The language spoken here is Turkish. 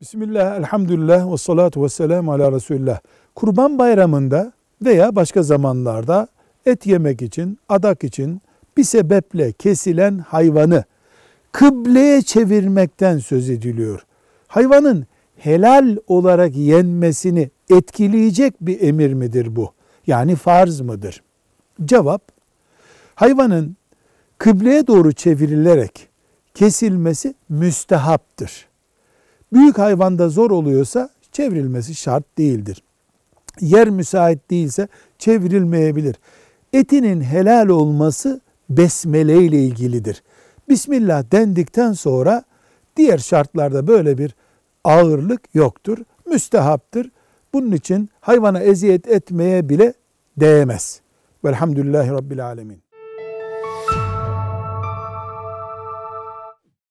Bismillah, elhamdülillah ve salatu ve selamu ala Resulullah. Kurban bayramında veya başka zamanlarda et yemek için, adak için bir sebeple kesilen hayvanı kıbleye çevirmekten söz ediliyor. Hayvanın helal olarak yenmesini etkileyecek bir emir midir bu? Yani farz mıdır? Cevap, hayvanın kıbleye doğru çevrilerek kesilmesi müstehaptır. Büyük hayvanda zor oluyorsa çevrilmesi şart değildir. Yer müsait değilse çevrilmeyebilir. Etinin helal olması besmele ile ilgilidir. Bismillah dendikten sonra diğer şartlarda böyle bir ağırlık yoktur. Müstehaptır. Bunun için hayvana eziyet etmeye bile değmez. Velhamdülillahi Rabbil Alemin.